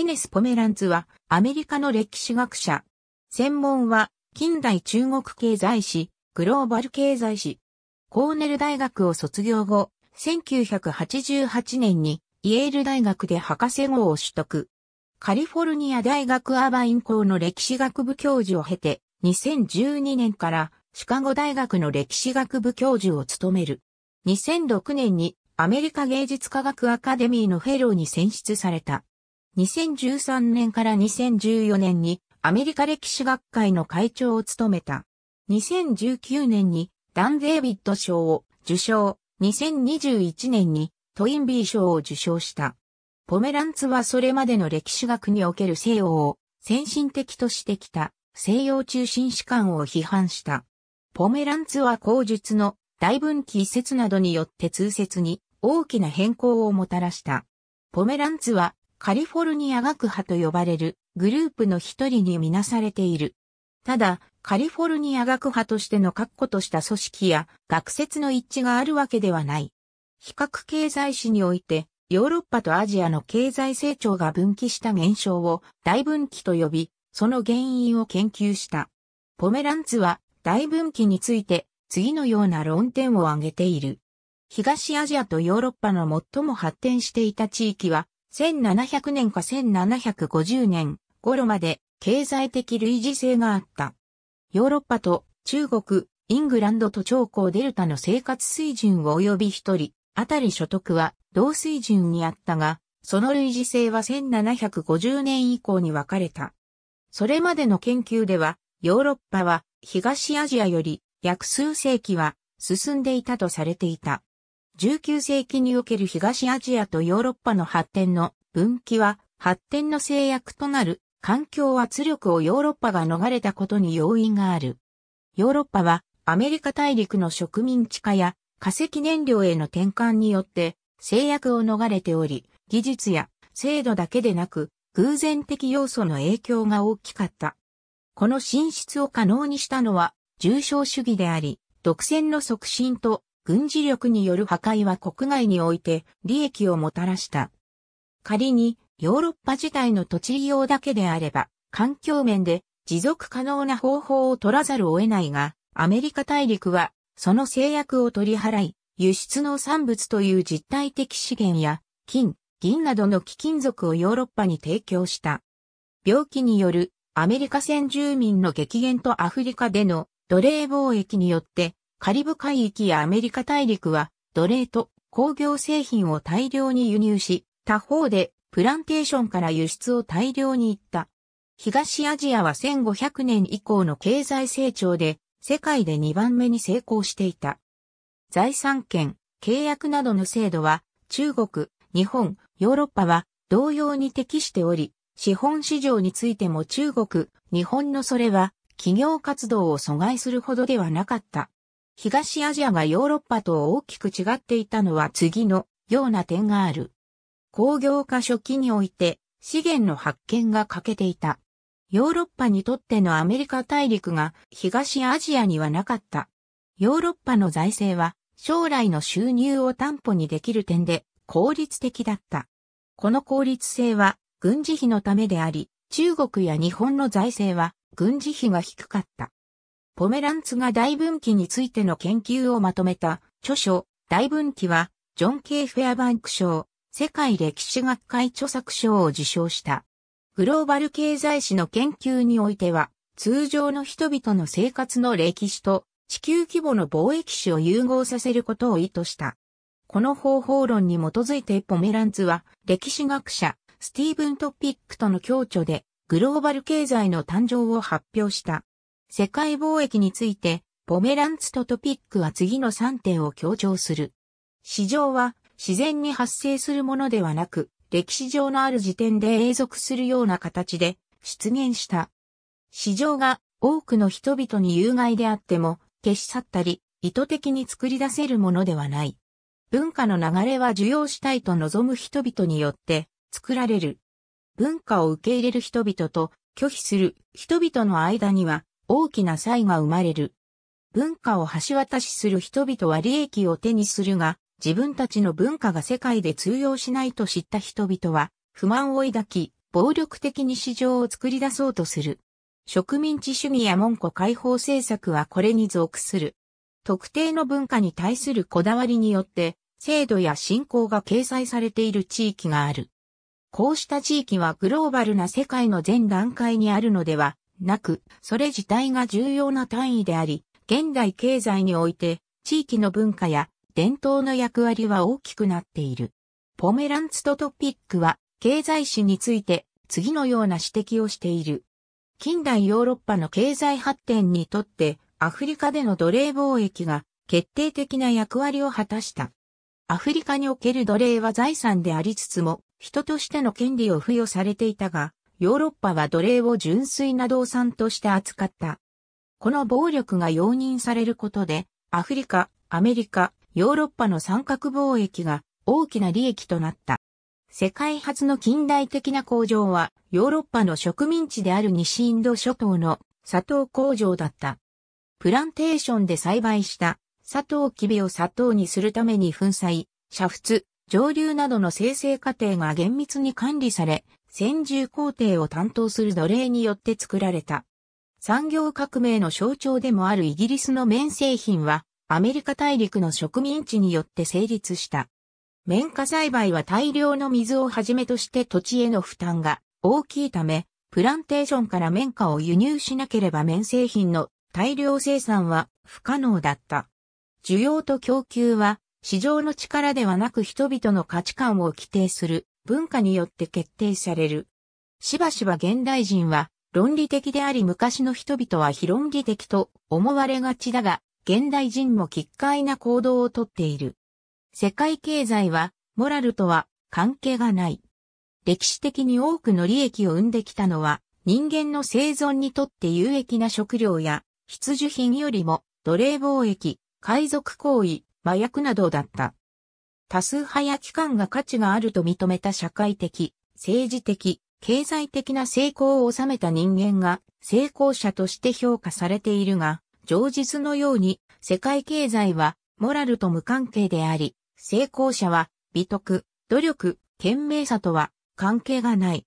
ギネス・ポメランツは、アメリカの歴史学者。専門は、近代中国経済史、グローバル経済史。コーネル大学を卒業後、1988年に、イェール大学で博士号を取得。カリフォルニア大学アーバイン校の歴史学部教授を経て、2012年からシカゴ大学の歴史学部教授を務める。2006年にアメリカ芸術科学アカデミーのフェローに選出された。2013年から2014年にアメリカ歴史学会の会長を務めた。2019年にダン・デービッド賞を受賞、2021年にトインビー賞を受賞した。ポメランツはそれまでの歴史学における西洋を先進的としてきた西洋中心史観を批判した。ポメランツは口述の大分岐説などによって通説に大きな変更をもたらした。ポメランツはカリフォルニア学派と呼ばれるグループの一人にみなされている。ただ、カリフォルニア学派としての確固とした組織や学説の一致があるわけではない。比較経済史において、ヨーロッパとアジアの経済成長が分岐した現象を大分岐と呼び、その原因を研究した。ポメランツは大分岐について次のような論点を挙げている。東アジアとヨーロッパの最も発展していた地域は1700年か1750年頃まで経済的類似性があった。ヨーロッパと中国、イングランドと長江デルタの生活水準及び一人あたり所得は同水準にあったが、その類似性は1750年以降に分かれた。それまでの研究では、ヨーロッパは東アジアより約数世紀は進んでいたとされていた。19世紀における東アジアとヨーロッパの発展の分岐は発展の制約となる環境圧力をヨーロッパが逃れたことに要因がある。ヨーロッパはアメリカ大陸の植民地化や化石燃料への転換によって制約を逃れており、技術や制度だけでなく偶然的要素の影響が大きかった。この進出を可能にしたのは重症主義であり、独占の促進と軍事力による破壊は国外において利益をもたらした。仮にヨーロッパ自体の土地利用だけであれば、環境面で持続可能な方法を取らざるを得ないが、アメリカ大陸はその制約を取り払い、輸出の産物という実体的資源や、金、銀などの貴金属をヨーロッパに提供した。病気によるアメリカ先住民の激減とアフリカでの奴隷貿易によってカリブ海域やアメリカ大陸は奴隷と工業製品を大量に輸入し、他方でプランテーションから輸出を大量に行った。東アジアは1500年以降の経済成長で世界で2番目に成功していた。財産権、契約などの制度は中国、日本、ヨーロッパは同様に適しており、資本市場についても中国、日本のそれは企業活動を阻害するほどではなかった。東アジアがヨーロッパと大きく違っていたのは次のような点がある。工業化初期において資源の発見が欠けていた。ヨーロッパにとってのアメリカ大陸が東アジアにはなかった。ヨーロッパの財政は将来の収入を担保にできる点で効率的だった。この効率性は軍事費のためであり、中国や日本の財政は軍事費が低かった。ポメランツが大分岐についての研究をまとめた著書、大分岐は、ジョン・ケイ・フェアバンク賞、世界歴史学会著作賞を受賞した。グローバル経済史の研究においては、通常の人々の生活の歴史と地球規模の貿易史を融合させることを意図した。この方法論に基づいてポメランツは歴史学者スティーブン・トピックとの共著でグローバル経済の誕生を発表した。世界貿易について、ポメランツとトピックは次の3点を強調する。市場は自然に発生するものではなく、歴史上のある時点で永続するような形で出現した。市場が多くの人々に有害であっても、消し去ったり、意図的に作り出せるものではない。文化の流れは受容したいと望む人々によって作られる。文化を受け入れる人々と拒否する人々の間には大きな差異が生まれる。文化を橋渡しする人々は利益を手にするが、自分たちの文化が世界で通用しないと知った人々は、不満を抱き、暴力的に市場を作り出そうとする。植民地主義や文庫解放政策はこれに属する。特定の文化に対するこだわりによって、制度や信仰が掲載されている地域がある。こうした地域はグローバルな世界の全段階にあるのではなく、それ自体が重要な単位であり、現代経済において、地域の文化や伝統の役割は大きくなっている。ポメランツトトピックは、経済史について、次のような指摘をしている。近代ヨーロッパの経済発展にとって、アフリカでの奴隷貿易が決定的な役割を果たした。アフリカにおける奴隷は財産でありつつも、人としての権利を付与されていたが、ヨーロッパは奴隷を純粋な動産として扱った。この暴力が容認されることで、アフリカ、アメリカ、ヨーロッパの三角貿易が大きな利益となった。世界初の近代的な工場は、ヨーロッパの植民地である西インド諸島の砂糖工場だった。プランテーションで栽培した砂糖キビを砂糖にするために粉砕、煮沸、蒸留などの生成過程が厳密に管理され、専従工程を担当する奴隷によって作られた。産業革命の象徴でもあるイギリスの綿製品は、アメリカ大陸の植民地によって成立した。綿花栽培は大量の水をはじめとして土地への負担が大きいため、プランテーションから綿花を輸入しなければ綿製品の大量生産は不可能だった。需要と供給は市場の力ではなく人々の価値観を規定する文化によって決定される。しばしば現代人は論理的であり昔の人々は非論理的と思われがちだが、現代人も奇怪な行動をとっている。世界経済はモラルとは関係がない。歴史的に多くの利益を生んできたのは人間の生存にとって有益な食料や必需品よりも奴隷貿易、海賊行為、麻薬などだった。多数派や機関が価値があると認めた社会的、政治的、経済的な成功を収めた人間が成功者として評価されているが、上述のように世界経済はモラルと無関係であり、成功者は美徳、努力、懸命さとは関係がない。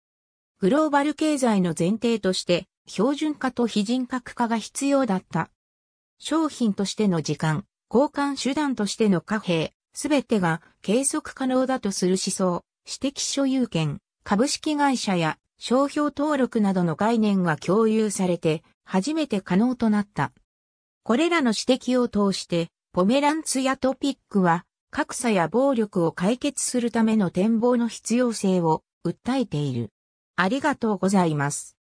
グローバル経済の前提として標準化と非人格化が必要だった。商品としての時間、交換手段としての貨幣、すべてが計測可能だとする思想、私的所有権、株式会社や商標登録などの概念が共有されて、初めて可能となった。これらの指摘を通して、ポメランツやトピックは、格差や暴力を解決するための展望の必要性を訴えている。ありがとうございます。